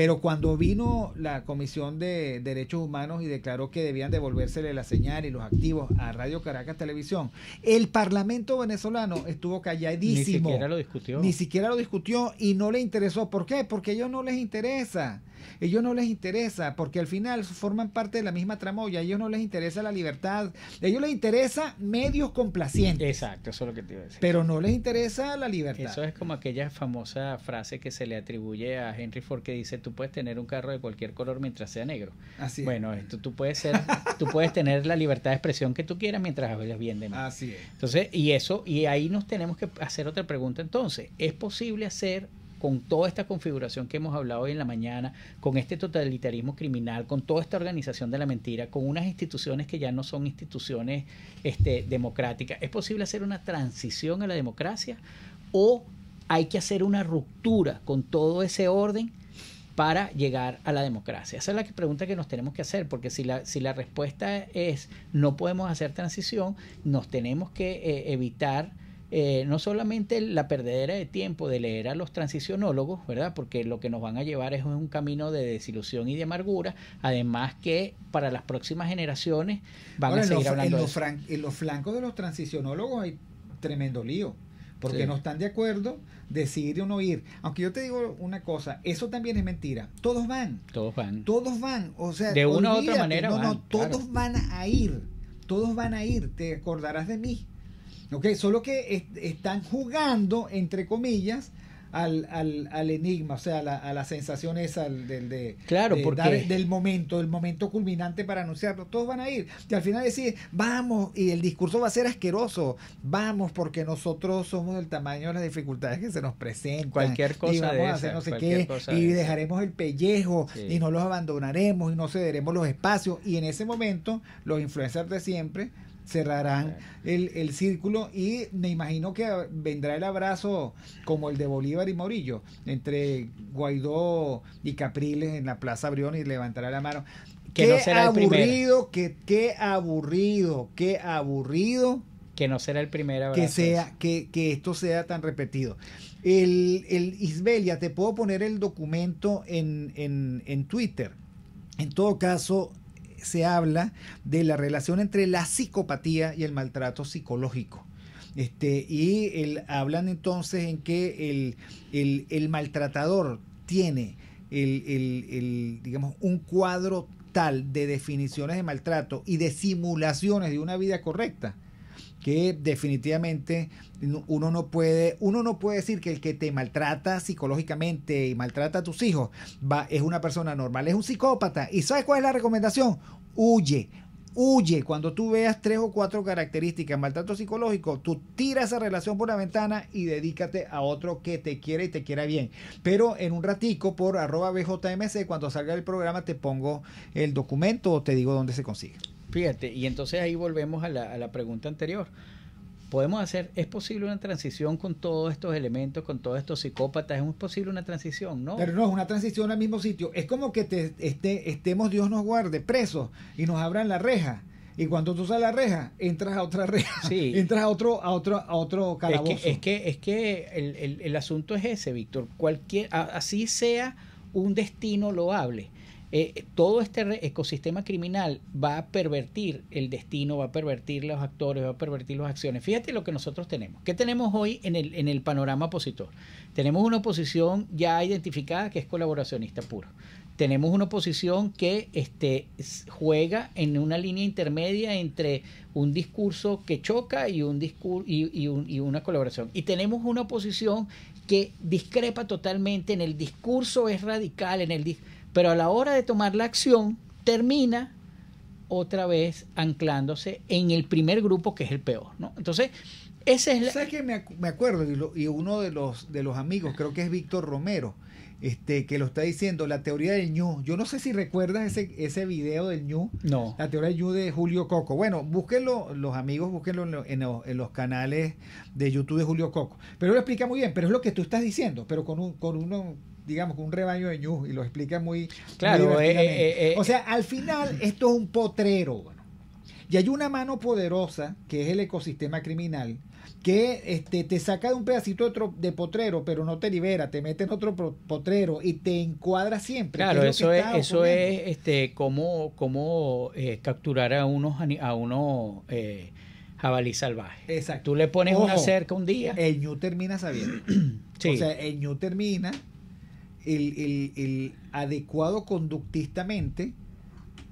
Pero cuando vino la Comisión de Derechos Humanos y declaró que debían devolvérsele la señal y los activos a Radio Caracas Televisión, el Parlamento venezolano estuvo calladísimo. Ni siquiera lo discutió. Ni siquiera lo discutió y no le interesó. ¿Por qué? Porque a ellos no les interesa. Ellos no les interesa, porque al final forman parte de la misma tramoya. Ellos no les interesa la libertad. Ellos les interesa medios complacientes. Exacto, eso es lo que te iba a decir. Pero no les interesa la libertad. Eso es como aquella famosa frase que se le atribuye a Henry Ford que dice, tú puedes tener un carro de cualquier color mientras sea negro. Bueno, esto, tú puedes ser, tú puedes tener la libertad de expresión que tú quieras mientras hables bien de mí. Así es. Entonces, y eso, y ahí nos tenemos que hacer otra pregunta entonces. ¿Es posible hacer con toda esta configuración que hemos hablado hoy en la mañana, con este totalitarismo criminal, con toda esta organización de la mentira, con unas instituciones que ya no son instituciones este, democráticas, ¿es posible hacer una transición a la democracia o hay que hacer una ruptura con todo ese orden para llegar a la democracia? Esa es la pregunta que nos tenemos que hacer, porque si la, respuesta es no podemos hacer transición, nos tenemos que eh, evitar eh, no solamente la perdedera de tiempo de leer a los transicionólogos, ¿verdad? Porque lo que nos van a llevar es un camino de desilusión y de amargura, además que para las próximas generaciones van a seguir hablando en los, los flancos de los transicionólogos hay tremendo lío, porque no están de acuerdo decidir o no ir. Aunque yo te digo una cosa, eso también es mentira. Todos van. Todos van. Todos van. O sea, de una u otra manera. van, todos van a ir. Todos van a ir. Te acordarás de mí que solo que están jugando, entre comillas, al, al, enigma, o sea, a la sensación esa del, de, claro, del momento, el momento culminante para anunciarlo. Todos van a ir. Y al final decir, vamos, y el discurso va a ser asqueroso. Vamos, porque nosotros somos del tamaño de las dificultades que se nos presentan. Cualquier cosa. Y vamos a hacer no sé qué. Y dejaremos el pellejo, y no los abandonaremos, y no cederemos los espacios. Y en ese momento, los influencers de siempre cerrarán el, el, círculo y me imagino que vendrá el abrazo como el de Bolívar y Morillo entre Guaidó y Capriles en la Plaza Brión y levantará la mano. Que no será aburrido, el que, qué aburrido, qué aburrido. Que no será el primer abrazo. Que, sea, que, que esto sea tan repetido. El, el Isbelia, te puedo poner el documento en, en, en Twitter. En todo caso, se habla de la relación entre la psicopatía y el maltrato psicológico. Este, y el, hablan entonces en que el, maltratador tiene el, digamos, un cuadro tal de definiciones de maltrato y de simulaciones de una vida correcta que definitivamente uno no puede, uno no puede decir que el que te maltrata psicológicamente y maltrata a tus hijos va, es una persona normal, es un psicópata. ¿Y sabes cuál es la recomendación? Huye, huye. Cuando tú veas tres o cuatro características maltrato psicológico, tú tira esa relación por la ventana y dedícate a otro que te quiere y te quiera bien. Pero en un ratico por arroba BJMC, cuando salga el programa, te pongo el documento o te digo dónde se consigue. Fíjate, y entonces ahí volvemos a la, pregunta anterior podemos hacer, ¿es posible una transición con todos estos elementos, con todos estos psicópatas? ¿Es posible una transición? No. Pero no, es una transición al mismo sitio. Es como que te, este, estemos, Dios nos guarde, presos y nos abran la reja. Y cuando tú sales a la reja, entras a otra reja. Sí. Entras a otro, a otro, a otro calabozo. Es que, es que, el, el asunto es ese, Víctor. Cualquier, así sea un destino loable eh, todo este ecosistema criminal va a pervertir el destino, va a pervertir los actores, va a pervertir las acciones. Fíjate lo que nosotros tenemos. ¿Qué tenemos hoy en el, en el panorama opositor? Tenemos una oposición ya identificada que es colaboracionista puro tenemos una oposición que este, juega en una línea intermedia entre un discurso que choca y, un y, una colaboración. Y tenemos una oposición que discrepa totalmente en el discurso, es radical, en el discurso pero a la hora de tomar la acción, termina otra vez anclándose en el primer grupo que es el peor. ¿no? Entonces, ese es la... ¿Sabes que me, acuerdo? Y, uno de los, de los amigos, creo que es Víctor Romero, este, que lo está diciendo, la teoría del ñu. Yo no sé si recuerdas ese, ese video del ñu. No. La teoría del ñu de Julio Coco. Bueno, búsquenlo, los amigos, búsquenlo en, los canales de YouTube de Julio Coco. Pero lo explica muy bien, pero es lo que tú estás diciendo, pero con, un, con uno digamos, un rebaño de ñus y lo explica muy... Claro, eh, eh, eh, o sea, al final esto es un potrero. Y hay una mano poderosa, que es el ecosistema criminal, que este, te saca de un pedacito de, potrero, pero no te libera, te mete en otro potrero y te encuadra siempre. Claro, eso, es, eso es este, cómo, cómo capturar a unos, a jabalí salvajes. Exacto. Tú le pones una cerca un día. El ñu termina sabiendo. O sea, el ñu termina el, el, el adecuado conductistamente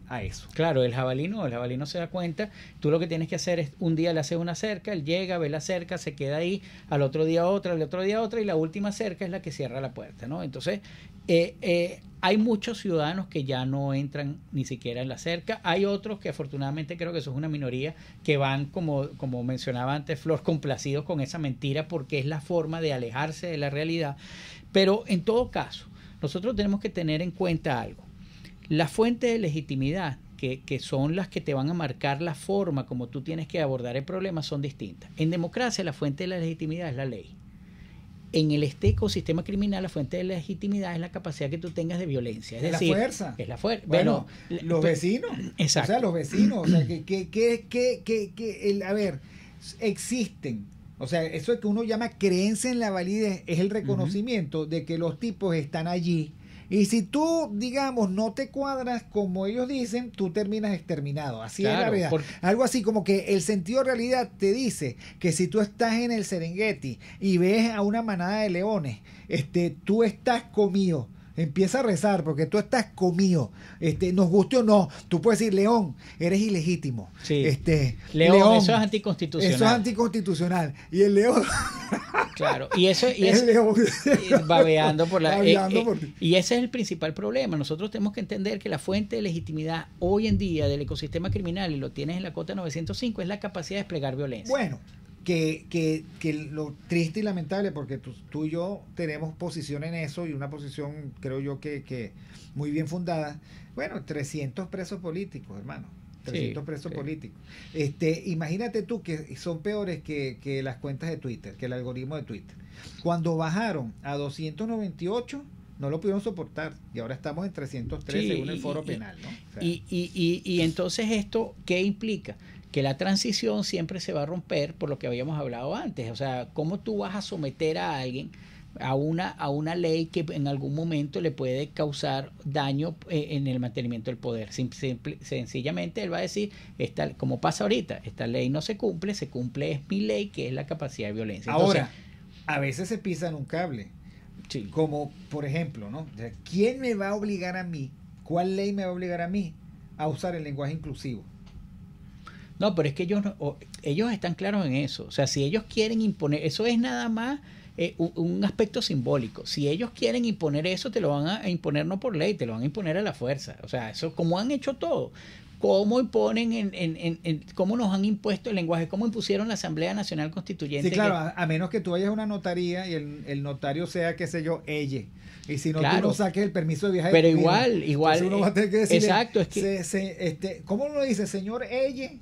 a eso. Claro, el jabalino el jabalino se da cuenta. Tú lo que tienes que hacer es un día le haces una cerca, él llega, ve la cerca, se queda ahí, al otro día otra, al otro día otra, y la última cerca es la que cierra la puerta, ¿no? Entonces, eh, eh, hay muchos ciudadanos que ya no entran ni siquiera en la cerca. Hay otros que afortunadamente creo que eso es una minoría que van, como, como mencionaba antes Flor, complacidos con esa mentira porque es la forma de alejarse de la realidad. Pero en todo caso, nosotros tenemos que tener en cuenta algo. La fuente de legitimidad, que, que son las que te van a marcar la forma como tú tienes que abordar el problema, son distintas. En democracia, la fuente de la legitimidad es la ley. En el este ecosistema criminal, la fuente de legitimidad es la capacidad que tú tengas de violencia. Es, decir, la fuerza. Es la fuerza. Bueno, los vecinos. O sea, los vecinos. O sea, que, que, que, que el, a ver, existen o sea, eso es que uno llama creencia en la validez es el reconocimiento de que los tipos están allí. Y si tú, digamos, no te cuadras como ellos dicen, tú terminas exterminado. Así es la realidad. Algo así como que el sentido de realidad te dice que si tú estás en el Serengeti y ves a una manada de leones, este, tú estás comido Empieza a rezar porque tú estás comido. Este, nos guste o no, tú puedes decir, León, eres ilegítimo. Sí. Este, León, eso es anticonstitucional. Eso es anticonstitucional. Y el León... Claro, y eso y es León. babeando por la... Eh, eh, y ese es el principal problema. Nosotros tenemos que entender que la fuente de legitimidad hoy en día del ecosistema criminal, y lo tienes en la cota 905, es la capacidad de desplegar violencia. Bueno, que, que, que, lo triste y lamentable, porque tú, y yo tenemos posición en eso y una posición, creo yo, que, muy bien fundada. Bueno, 300 presos políticos, hermano. 300 presos políticos. Este, imagínate tú que son peores que, las cuentas de Twitter, que el algoritmo de Twitter. Cuando bajaron a 298, no lo pudieron soportar y ahora estamos en 303 según el foro penal. y, y, y, entonces esto, ¿qué implica? que la transición siempre se va a romper por lo que habíamos hablado antes. O sea, ¿cómo tú vas a someter a alguien a una, a una ley que en algún momento le puede causar daño eh, en el mantenimiento del poder? sencillamente él va a decir, esta, como pasa ahorita, esta ley no se cumple, se cumple es mi ley, que es la capacidad de violencia. Ahora, a veces se pisan un cable. Como, por ejemplo, ¿no? ¿Quién me va a obligar a mí? ¿Cuál ley me va a obligar a mí a usar el lenguaje inclusivo? No, pero es que ellos, ellos están claros en eso. O sea, si ellos quieren imponer, eso es nada más eh, un, aspecto simbólico. Si ellos quieren imponer eso, te lo van a, imponer no por ley, te lo van a imponer a la fuerza. O sea, eso como han hecho todo. ¿Cómo imponen, en, cómo nos han impuesto el lenguaje? ¿Cómo impusieron la Asamblea Nacional Constituyente? Sí, claro, a, menos que tú vayas a una notaría y el, notario sea, qué sé yo, ella. Y si no, tú no saques el permiso de viaje. Pero igual, igual. exacto, es que. este, ¿Cómo lo dice, señor Eye?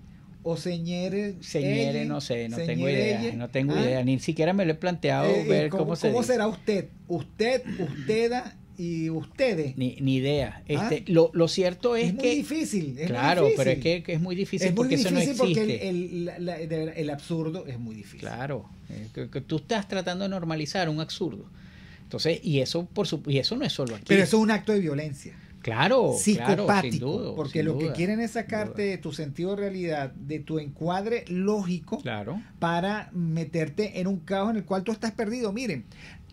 o señere señere no sé no tengo idea no tengo ¿ah? idea ni siquiera me lo he planteado eh, eh, ver cómo, será usted usted usteda y ustedes ni, ni idea ¿Ah? este lo, lo, cierto es, es que muy difícil es claro pero es que, es muy difícil es porque difícil eso no existe porque el, el, la, el, absurdo es muy difícil claro eh, que, tú estás tratando de normalizar un absurdo entonces y eso por su, y eso no es solo aquí pero eso es un acto de violencia Claro, psicopático, claro, porque lo que quieren es sacarte de tu sentido de realidad, de tu encuadre lógico, claro. para meterte en un caos en el cual tú estás perdido. Miren,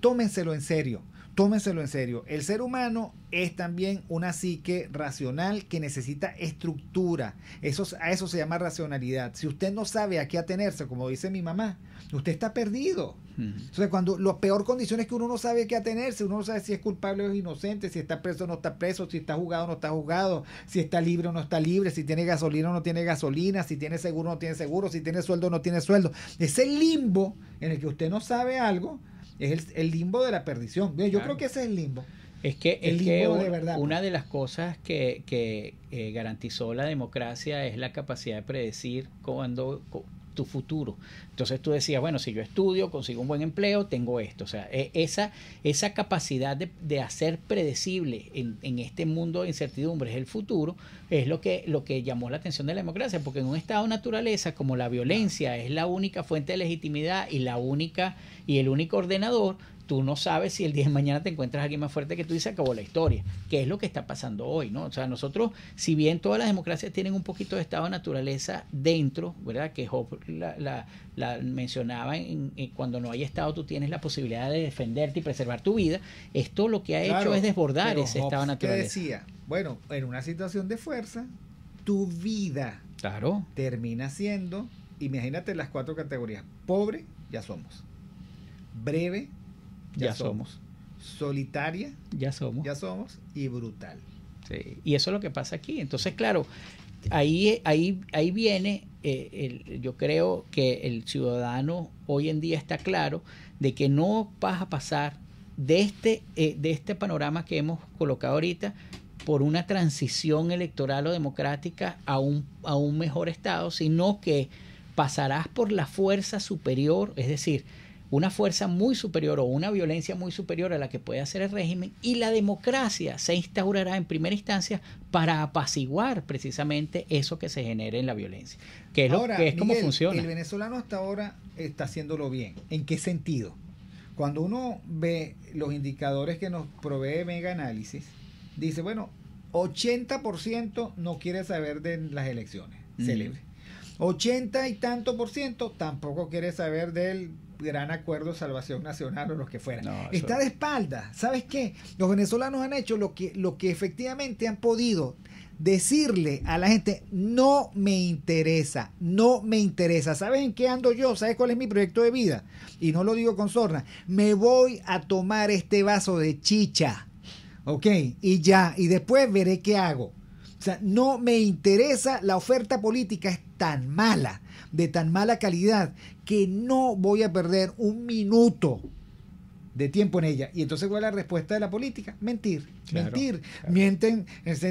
tómenselo en serio, tómenselo en serio. El ser humano es también una psique racional que necesita estructura. Eso, a eso se llama racionalidad. Si usted no sabe a qué atenerse, como dice mi mamá, usted está perdido. Entonces, cuando las peor condiciones que uno no sabe qué atenerse, uno no sabe si es culpable o es inocente, si está preso o no está preso, si está jugado o no está jugado, si está libre o no está libre, si tiene gasolina o no tiene gasolina, si tiene seguro o no tiene seguro, si tiene sueldo o no tiene sueldo. Ese limbo en el que usted no sabe algo es el, limbo de la perdición. Yo creo que ese es el limbo. Es que, el es de verdad. una de las cosas que, eh, garantizó la democracia es la capacidad de predecir cuando, tu futuro. Entonces tú decías, bueno, si yo estudio, consigo un buen empleo, tengo esto. O sea, e, esa, esa capacidad de, hacer predecible en, en, este mundo de incertidumbre es el futuro es lo que, lo que llamó la atención de la democracia, porque en un estado de naturaleza como la violencia es la única fuente de legitimidad y la única y el único ordenador, tú no sabes si el día de mañana te encuentras alguien más fuerte que tú y se acabó la historia, ¿Qué es lo que está pasando hoy, ¿no? O sea, nosotros, si bien todas las democracias tienen un poquito de estado de naturaleza dentro, ¿verdad? Que Job la, mencionaba, en, cuando no hay estado tú tienes la posibilidad de defenderte y preservar tu vida, esto lo que ha hecho es desbordar ese estado de naturaleza. decía? Bueno, en una situación de fuerza, tu vida claro. termina siendo, imagínate las cuatro categorías, pobre, ya somos, breve, ya, somos. Solitaria, ya somos. Ya somos. Y brutal. Sí. Y eso es lo que pasa aquí. Entonces, claro, ahí, ahí, ahí viene, eh, yo creo que el ciudadano hoy en día está claro de que no vas a pasar de este, eh, de este panorama que hemos colocado ahorita por una transición electoral o democrática a un, a un mejor Estado, sino que pasarás por la fuerza superior, es decir, una fuerza muy superior o una violencia muy superior a la que puede hacer el régimen y la democracia se instaurará en primera instancia para apaciguar precisamente eso que se genere en la violencia, que es, lo, que es funciona. El venezolano hasta ahora está haciéndolo bien. ¿En qué sentido? Cuando uno ve los indicadores que nos provee Mega Análisis, dice, bueno, 80% no quiere saber de las elecciones, 80 y tanto por ciento tampoco quiere saber del gran acuerdo Salvación Nacional o los que fuera, Está de espalda. ¿Sabes qué? Los venezolanos han hecho lo que, lo que efectivamente han podido decirle a la gente, no me interesa, no me interesa. ¿Sabes en qué ando yo? ¿Sabes cuál es mi proyecto de vida? Y no lo digo con sorna. Me voy a tomar este vaso de chicha. ¿Ok? Y ya. Y después veré qué hago. O sea, no me interesa, la oferta política es tan mala, de tan mala calidad, que no voy a perder un minuto de tiempo en ella. Y entonces, ¿cuál es la respuesta de la política? Mentir, mentir. Mienten,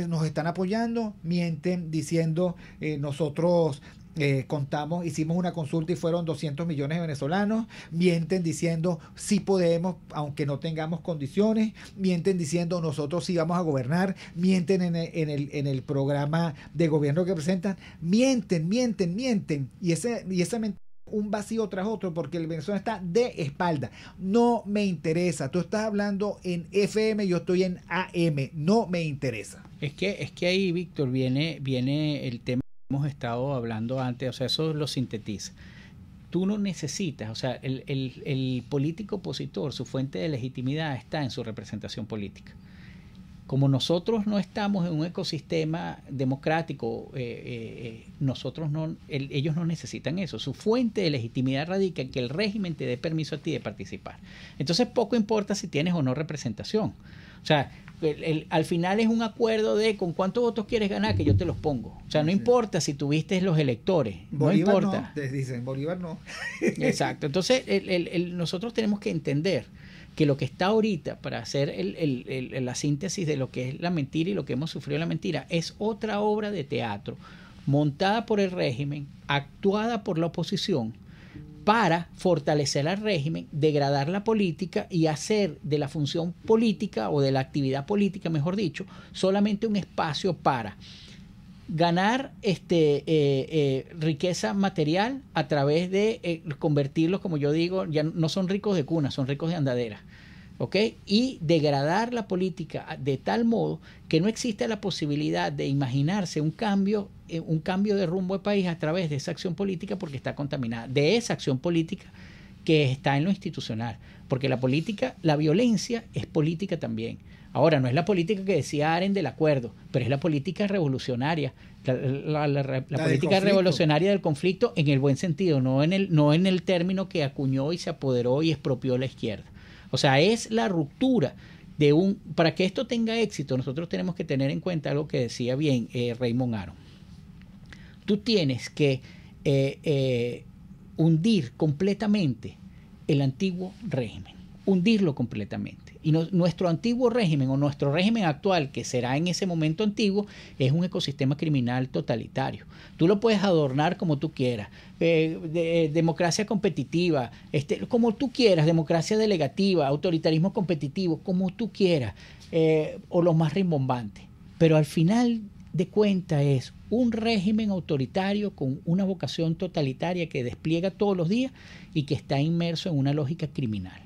nos están apoyando, mienten diciendo eh, nosotros eh, contamos, hicimos una consulta y fueron 200 millones de venezolanos, mienten diciendo sí podemos, aunque no tengamos condiciones, mienten diciendo nosotros sí vamos a gobernar, mienten en el, en el, programa de gobierno que presentan, mienten, mienten, mienten, y, ese, y esa un vacío tras otro porque el Venezuela está de espalda. No me interesa. Tú estás hablando en FM, yo estoy en AM. No me interesa. Es que es que ahí, Víctor, viene viene el tema hemos estado hablando antes, o sea, eso lo sintetiza. Tú no necesitas, o sea, el, político opositor, su fuente de legitimidad está en su representación política como nosotros no estamos en un ecosistema democrático, eh, eh, eh, nosotros no, ellos no necesitan eso. Su fuente de legitimidad radica en que el régimen te dé permiso a ti de participar. Entonces poco importa si tienes o no representación. O sea, al final es un acuerdo de con cuántos votos quieres ganar que yo te los pongo. O sea, no importa si tuviste los electores, no importa. dicen, Bolívar no. Exacto, entonces nosotros tenemos que entender que lo que está ahorita para hacer la síntesis de lo que es la mentira y lo que hemos sufrido la mentira es otra obra de teatro montada por el régimen, actuada por la oposición para fortalecer al régimen, degradar la política y hacer de la función política o de la actividad política, mejor dicho, solamente un espacio para ganar este, eh, eh, riqueza material a través de eh, convertirlos, como yo digo, ya no son ricos de cuna, son ricos de andadera. ¿ok? Y degradar la política de tal modo que no existe la posibilidad de imaginarse un cambio, eh, un cambio de rumbo de país a través de esa acción política porque está contaminada, de esa acción política que está en lo institucional, porque la política, la violencia es política también. Ahora, no es la política que decía Aren del acuerdo, pero es la política revolucionaria, la, política revolucionaria del conflicto en el buen sentido, no en el, no en el término que acuñó y se apoderó y expropió la izquierda. O sea, es la ruptura. De un, para que esto tenga éxito, nosotros tenemos que tener en cuenta algo que decía bien eh, Raymond Aron. Tú tienes que eh, eh, hundir completamente el antiguo régimen, hundirlo completamente. Y nuestro antiguo régimen o nuestro régimen actual, que será en ese momento antiguo, es un ecosistema criminal totalitario. Tú lo puedes adornar como tú quieras. Eh, eh, democracia competitiva, este, como tú quieras, democracia delegativa, autoritarismo competitivo, como tú quieras, eh, o lo más rimbombante. Pero al final de cuenta es un régimen autoritario con una vocación totalitaria que despliega todos los días y que está inmerso en una lógica criminal.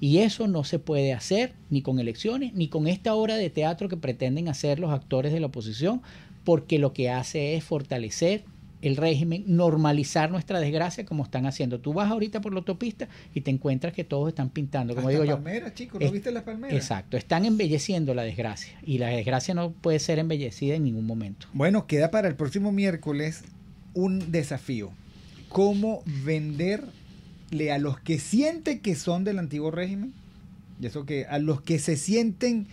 Y eso no se puede hacer ni con elecciones, ni con esta obra de teatro que pretenden hacer los actores de la oposición, porque lo que hace es fortalecer el régimen, normalizar nuestra desgracia como están haciendo. Tú vas ahorita por la autopista y te encuentras que todos están pintando, como digo palmeras, yo. chicos, ¿no viste las palmeras? Exacto, están embelleciendo la desgracia y la desgracia no puede ser embellecida en ningún momento. Bueno, queda para el próximo miércoles un desafío. ¿Cómo vender a los que sienten que son del antiguo régimen, y eso que a los que se sienten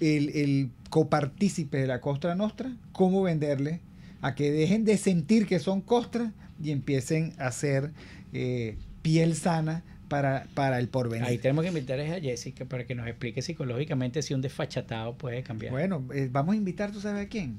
el, el copartícipe de la Costra Nostra, cómo venderle a que dejen de sentir que son costra y empiecen a ser eh, piel sana para, el porvenir. Ahí tenemos que invitar a Jessica para que nos explique psicológicamente si un desfachatado puede cambiar. Bueno, eh, vamos a invitar, ¿tú sabes a quién?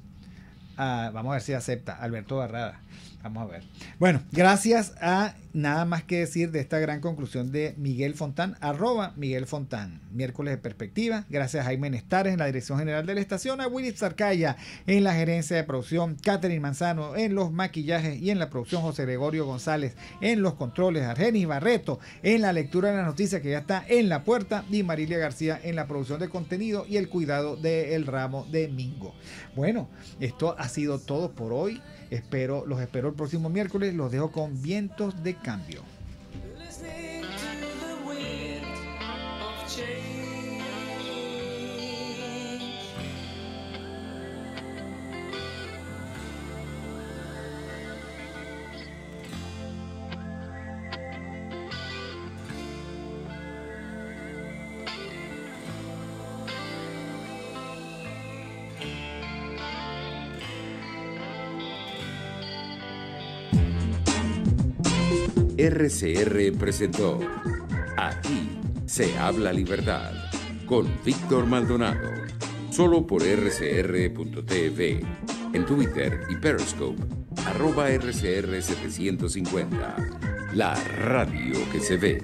Ah, vamos a ver si acepta, Alberto Barrada. Vamos a ver. Bueno, gracias a nada más que decir de esta gran conclusión de Miguel Fontán, arroba Miguel Fontán, miércoles de perspectiva. Gracias a Jaime Nestares en la dirección general de la estación, a Willy Zarcaya en la gerencia de producción, Catherine Manzano en los maquillajes y en la producción, José Gregorio González en los controles, Argenis Barreto en la lectura de las noticias que ya está en la puerta y Marilia García en la producción de contenido y el cuidado del ramo de Mingo. Bueno, esto ha sido todo por hoy. Espero, los espero el próximo miércoles. Los dejo con vientos de cambio. RCR presentó Aquí se habla libertad con Víctor Maldonado, solo por rcr.tv, en Twitter y Periscope, arroba RCR750, la radio que se ve.